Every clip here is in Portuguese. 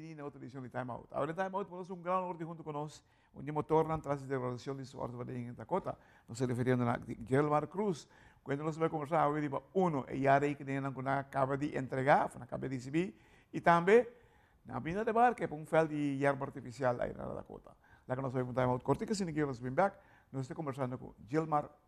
en otra edição de Time Out. Agora, Time Out, por un gran orden junto conosco, onde me torna tras de relação de su ordem en Dakota. Nos se referindo a Gelmar Cruz. Quando nós vamos conversar, eu digo, um, é a área que alguna acaba de entregar, una acaba de y también também la vinda de que para un fel de hierba artificial en na Dakota. Lá que nós vamos Time Out, corte que se ninguém nos vem back, nós estamos conversando con Gelmar Cruz.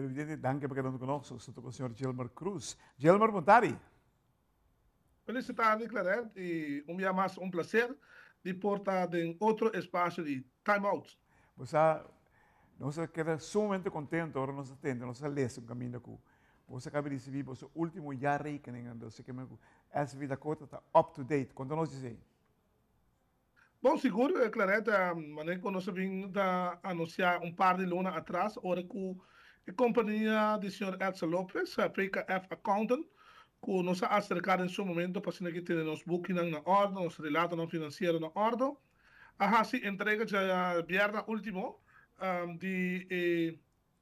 Pero evidente, anche perché non conosco, sono com o senhor Gilmar Cruz. Gilmar Montari. Felicidade, E um dia mais um prazer de portar em outro espaço de Time Out. Você nós queda sumamente contente, ora nós atende, nós lese um caminho com você acaba de receber o seu último jaar rekening, dus ik heb essa vida corta está up to date. quando nós dizemos. Bom, seguro, eh, Clareta, eh, mas quando nós vim anunciar um par de lunas atrás, ora que e compagnia do signor Elsa Lopes, a F Accountant, con nos está recado em seu momento para que tenha nosso booking na ordem, nosso relato non finanziario na ordem. A Hasi entrega já viernes último um, di eh,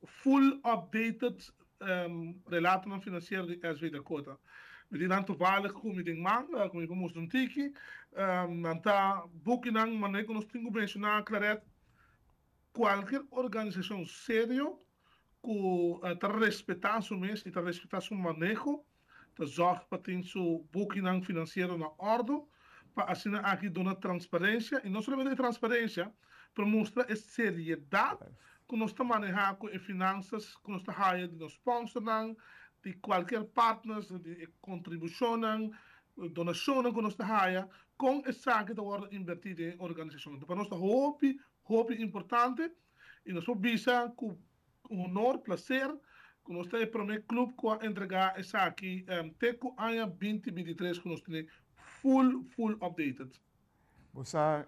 full updated um, relato non finanziario di SV Dakota. Met die nanto vale come ding mang, kumi kumus dun ma nanta buki nang maneco nos tingu mencionar claret qualquer organização sério Eh, të respetasume është, të respetasume manejo të zorgë për të insu bukinang financiero na ordo, para assinar aqui dona transparência e não somente transparência para mostrar a seriedade que nós estamos a manejar com as finanças que nós estamos a de nos sponsoram de qualquer partner de contribuição donação que nós estamos a com essa que está agora invertida em organização então para nós é hobby hobby importante e nós visa que honor, placer, con ustedes para primer club que entregar esa aquí, um, Teco año 2023, con nós full, full updated. sea,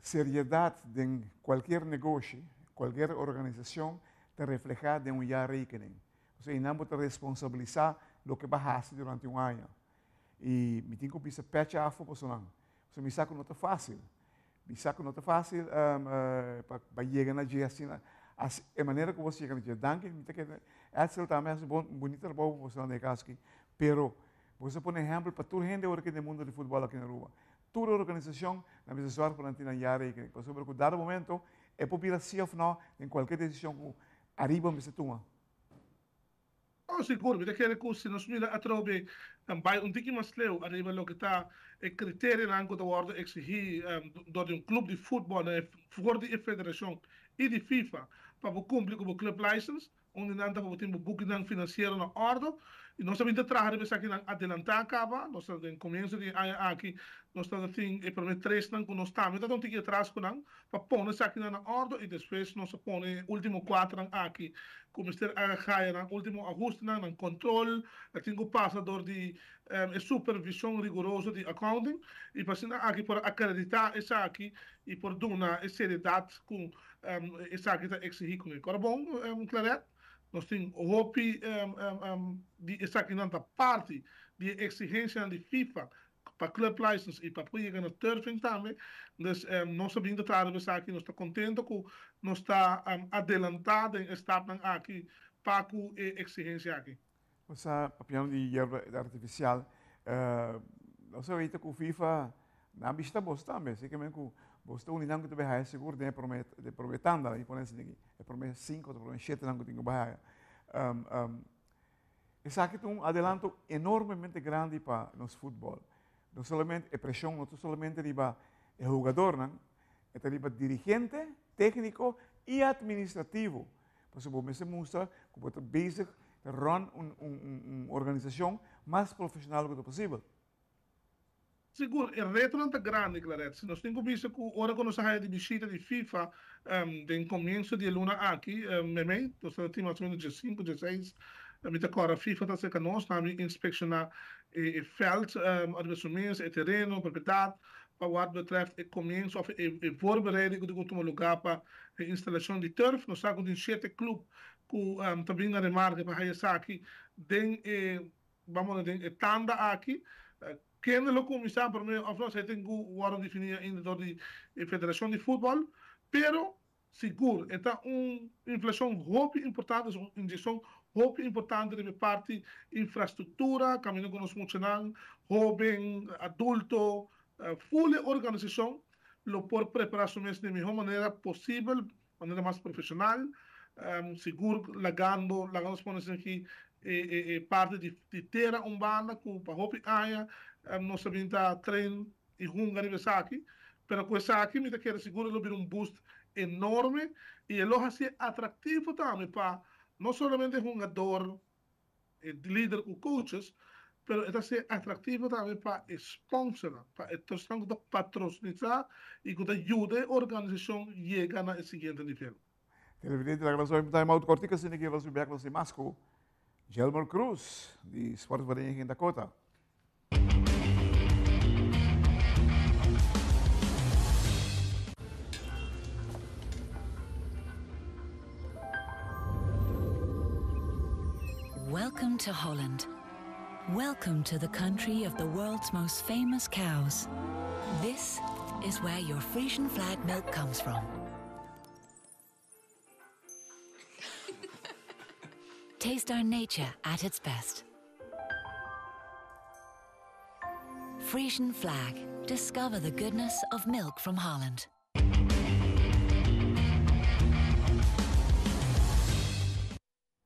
seriedad de cualquier negocio, cualquier organización, te refleja de un year reckoning. sea sea, no te responsabiliza lo que a hacer durante un año. Y me tengo que pensar, pecha a fogo, O o sea me saco no está fácil saco no te fácil, para chegar na dia llega a manera que vos llegas a la danke, que ah, esto, pues, pero vos pones ejemplo para toda gente que el mundo de fútbol aquí en Aruba. Toda organización, la mesa por antina que, pues, momento, es popular sí o no, en cualquier decisión, arriba me se Ja, sigur, vi tekele kusi no smila atrobe um, bai un tiki mas leu arriba lo que ta e criteri na anco da wardo ex um, do de un club de futebol na for de federação e de FIFA para o cumprir com club license onde não nanta para o tempo buque nan financeiro na ordem e nós também trabalhar para que adelantar acaba nós no começo de aqui nós estamos assim, e para mim, três não que nós estamos, então tem que ir atrás com não, para pôr isso aqui na ordem e depois nós põe último quatro aqui, como está a o último ajuste, não, controle, tenho o passador de um, supervisão rigorosa de accounting, e para assim, aqui para acreditar isso aqui e por dar seriedade com um, isso aqui está exigido comigo. Agora, bom, um, claret, nós temos o hope, um, um, um, de, isso aqui não parte de exigência de FIFA, para club license e para poder no surfing também. Então, um, nós vindo através aqui, nós está contente que nós está um, adelantado em estar aqui para com exigência aqui. Você, opinião de erva artificial, uh, eh, nós sabemos que o FIFA na vista você também, sei que mesmo você unidade que tu vai é seguro de aproveitando aí, por exemplo, é por menos 5, por menos 7 anos que tu vai um, um, Exacto, um adelanto enormemente grande para nuestro futebol não solamente, e pressão, não solamente diba jogador jugador, é também dirigente, técnico e administrativo. Pues como me mostra como é bezig, run um un, un, un organización más profesional que posible. Sigur, in grande, Claret. Se nós temos visto que agora quando sai de visita de FIFA, um, de começo de luna aqui, um, meme, nós temos mais ou menos de 5, de 6, a FIFA está cerca nós, está a inspecionar e felt, um, ehm, att konsumeras, terreno, propriedade, para o lado atrás é começo a forberer de algum lugar para a instalação de turf Nós temos um sete clube que um, também na remarca para a aqui tem eh, vamos dizer tanda aqui quem não começar para mim a França tem o hora definir ainda de federação de futebol, pero seguro então uma inflação roupa importante, uma injeção Roupa importante de minha parte, infraestrutura, caminho que nós funcionamos, jovem, adulto, eh, full organização, lo por preparar o mês de melhor maneira possível, maneira mais profissional, um, seguro, lagando, lagando os ponentes aqui, e, eh, e, eh, e parte de, de terra urbana, com a roupa aia, um, nós sabemos trem e runga de aqui, pero com essa aqui, me quer seguro, lo um boost enorme, e é logo assim atrativo também para no solamente es un actor, eh, líder o coaches, pero es atractivo también para sponsor, para estos patrocinar y que te ayude a organización llegar al siguiente nivel. Televidente, agora nós la dar uma outra cortica, sendo que vamos ver com o Masco, Gelmer Cruz, de Sports en Dakota. Welcome to Holland. Welcome to the country of the world's most famous cows. This is where your Frisian flag milk comes from. Taste our nature at its best. Frisian flag. Discover the goodness of milk from Holland.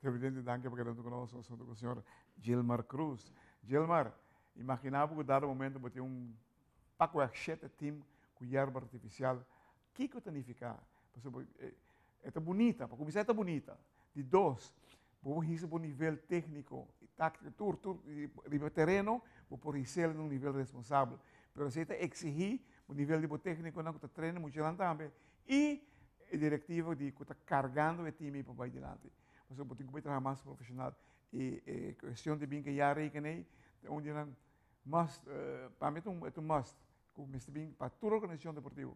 evidentemente porque estou conosco o senhor Gilmar Cruz. Gilmar, imaginava que dado momento você um pacote time com erva artificial. O que que tanificar? Está eh, bonita, para começar está bonita. De dois, vou isso para o nível técnico, tático, tur, tur, de terreno, vou por isso num nível responsável. Pero você está exigir o nível de técnico não que treino muito também e a diretiva de que está carregando o time para vai adiante. Você pode trabalhar mais profissional e, e eh, questão de bem eh, que já requerem onde não must, uh, para mim é um must, com este bem para toda a organização deportiva.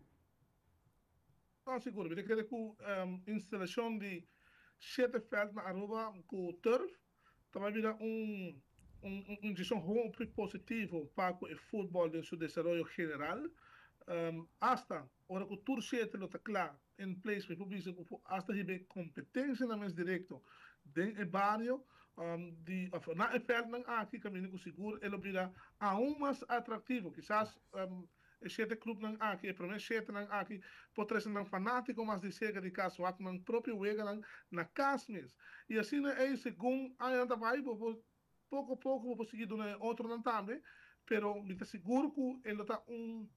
Ah, seguro, eu creio que a instalação de sete felds na Aruba com o turf também vira um um, um, um, um, um, um, um, um positivo para o futebol no seu desenvolvimento geral um, asta ora cultuurzetel dat klaar in place with publiek asta hierbe competentie namens directo den e barrio um, de of na e perna aqui caminho seguro ele a aún mais atrativo quizás um, clube nang aqui, e para mim sete nang aqui, potresse nang fanático, mas de cega de caso, ato nang próprio wega nang na casmes. E assim é isso, com ainda vai, vou pouco a pouco vou conseguir dar outro nang também, pero me tá seguro que ele tá um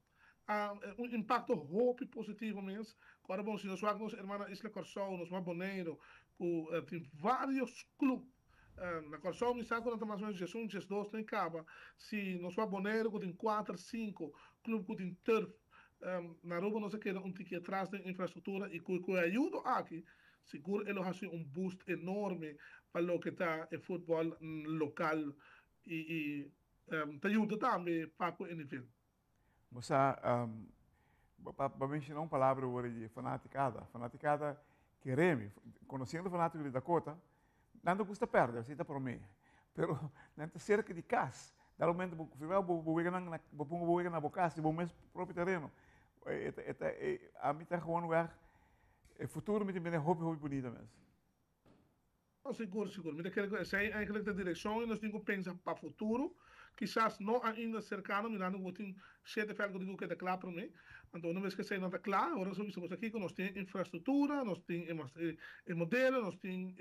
a é, um impacto hopi positivo mesmo. Agora, bom, se nós vamos irmã Isla Corsol, nós vamos Boneiro, com, uh, é, tem vários clubes uh, é, na Corsol, me saco na Tomação de Jesus, Jesus 2, tem caba. Se nós vamos Boneiro, que tem quatro, cinco clubes que tem turf, um, na rua não se queda um tique atrás de infraestrutura e que, que ajuda aqui, seguro ele faz assim um boost enorme para o que está o futebol local e, e um, te ajuda também para o nível mostrar, um, para mencionar uma palavra agora de fanaticada. Fanaticada, queremos, conhecendo o fanático de Dakota, não custa perder, você está por mim. Pero, não né, está cerca de casa. Dá um momento, firmar, vou pegar na, vou na boca, vou mesmo próprio terreno. É, é, é, a mim está com um lugar, o futuro me tem bem roupa, roupa bonita mesmo. Não, seguro, seguro. Mira que essa é a direção e nós temos que pensar para o futuro quizás no ainda cercano, mirando o último sete fel que que claro para mim. Então, uma vez que se não declara, agora estamos aqui, nós temos infraestrutura, nós temos modelo, nós temos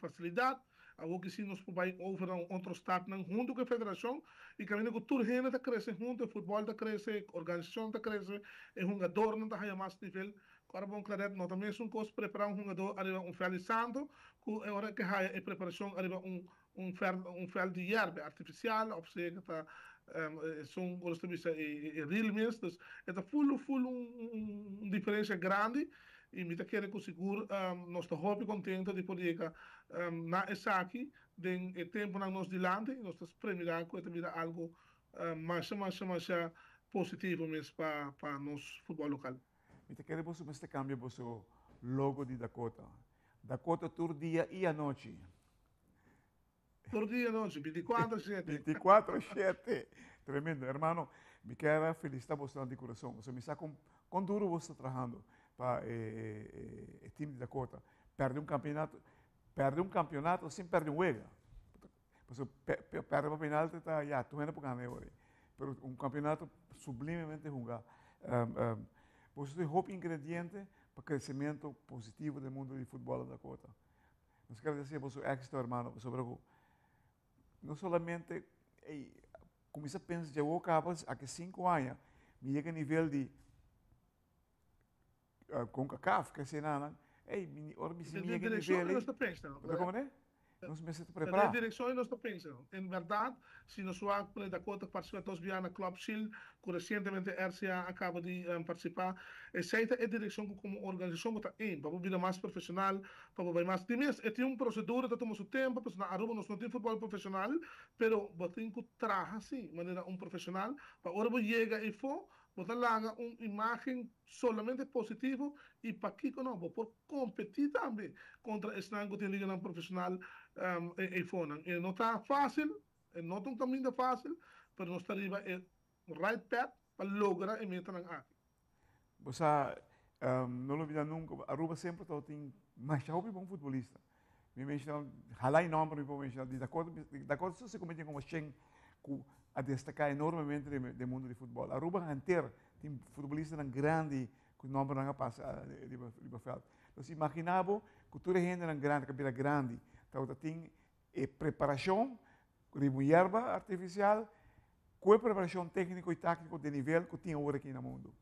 facilidade. Algo que sim nós podemos ouvir um outro estado junto com a federação e que a cultura está crescendo junto, o futebol está crescendo, a organização está crescendo, o jogador não está mais nível. Agora vamos clarear, nós também somos preparar um jogador, um felizando, que é hora que a preparação, um un فعل, um بارتيفيسيال obscene sono con questa e, e realmente dus, è full full un, un differenza grande e mi quero com seguro um, ehm, nós estamos muito contentes de poder um, ehm, na esaki den o tempo na nos dilante e nós estamos premiando com também algo um, ehm, mais mais mais positivo mesmo para para nosso futebol local Me te quero você este cambio você logo de Dakota Dakota todo dia e à noite por dia, noche, 24-7. 24-7. Tremendo. Hermano, me quero felicitar você de coração. Você me sabe quão, quão duro você está trabalhando para eh, eh, eh time de Dakota. Perde um campeonato, perde um campeonato sem perder um juego. Você perde para penalti, está já, tu ainda por ganhar hoje. Mas um campeonato sublimemente jogado. Um, um, você tem roupa ingrediente para o crescimento positivo do mundo de futebol da Dakota. Nos quero dizer, você é que seu irmão, sobre o no solamente hey, comienza a pensar, llevó capas a que cinco años me llega a nivel de uh, CONCACAF, que se nada, hey, ahora me llega a nivel... De... ¿Cómo es? Nos meses preparar. elecciones no pensando. En verdad, si nos va con la participamos participación todos Club Shield, que recientemente RCA acaba de eh, participar, esa es la dirección como organización está en, para vida más profesional, para ver más. Dimes, es una procedura, que toma su tiempo, pues na Aruba no tiene fútbol profesional, pero botín que trabaja así, manera un profesional, para ahora llega y fue, botar larga una imagen solamente positiva y para que no, por competir también contra el Snango de Liga Profesional. um, e, e foram. E não está fácil, não está um caminho fácil, mas nós estamos é o right path para lograr e meter aqui. Você um, não olvida nunca, Aruba sempre está tem mais hobby para um futebolista. Me mencionou, mencionam, halai nome para me mencionar, de acordo, de acordo se você comete o Shen, a destacar enormemente do mundo de futebol. a Aruba inteira tem futebolista grande, com nome não é passa, eh, de Então, se imaginava que toda a gente era grande, cabelo grande, então, tem eh, preparação de mulherba artificial com a preparação técnica e técnica de nível que tem agora aqui no mundo.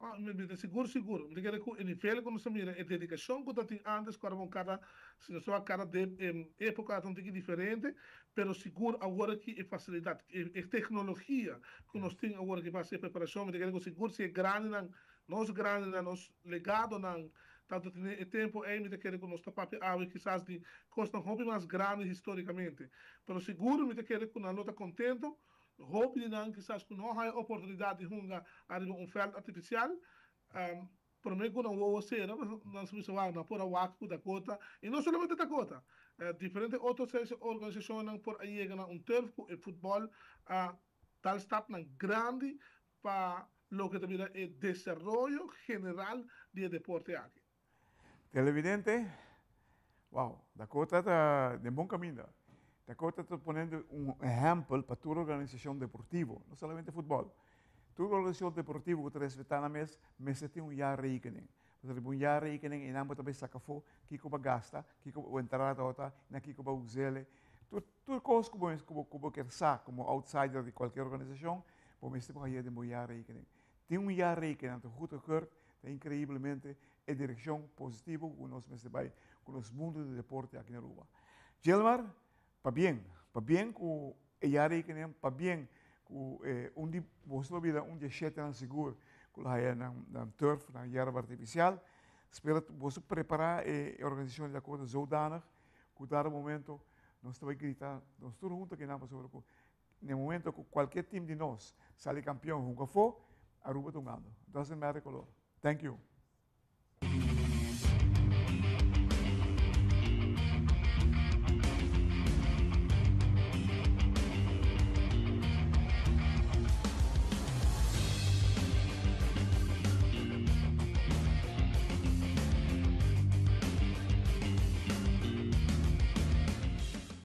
Ah, seguro, seguro. Mas que o nível que nós temos é a dedicação que tem antes, quando a cara, se não a cara de época, tem é que diferente, mas seguro agora que é facilidade, é, é tecnologia que nós temos agora que faz ser preparação, mas que seguro se é grande, não, nós grande, não, é legado, não, tanto tempo é de querer conosco papi awe ah, quizás de costa hobby mais grande historicamente pero seguro me querer com a luta contento hobby de não quizás com não há oportunidade de hunga arriba um feld artificial um, por mim quando eu você não não se vai na por a waco da cota e não somente da cota é, diferentes outras organizações por aí ganhar um termo e futebol a tal está na grande para lo que debería el eh, desarrollo general del deporte aquí. televidente, wow, Dakota está de buen camino. Dakota está poniendo un ejemplo para tu organización deportiva, no solamente fútbol. tu organización deportiva que tres a mes, me tiene un ya rekening. Porque un ya y en ambos también saca fuego, kiko para gasta, kiko como entrar a tota, na kiko a usarle. Todas cosas como, como, como que sa, como outsider de cualquier organización, pues mes tiene un ya rekening. Tiene un ya rekening, te está increíblemente en dirección positiva con los, con los mundos de deporte aquí en Aruba. Gelmar, para bien, para bien con el que nem, para bien con eh, un di poslo vida un día sete nan seguro con la hierba de turf, la hierba artificial, espera vos preparar e eh, organização de acordo zodanig, que un momento nós estamos gritar, nós todos juntos que não En no momento que cualquier team de nós sale campeão, a for, Aruba tungando. Doesn't matter color. Thank you.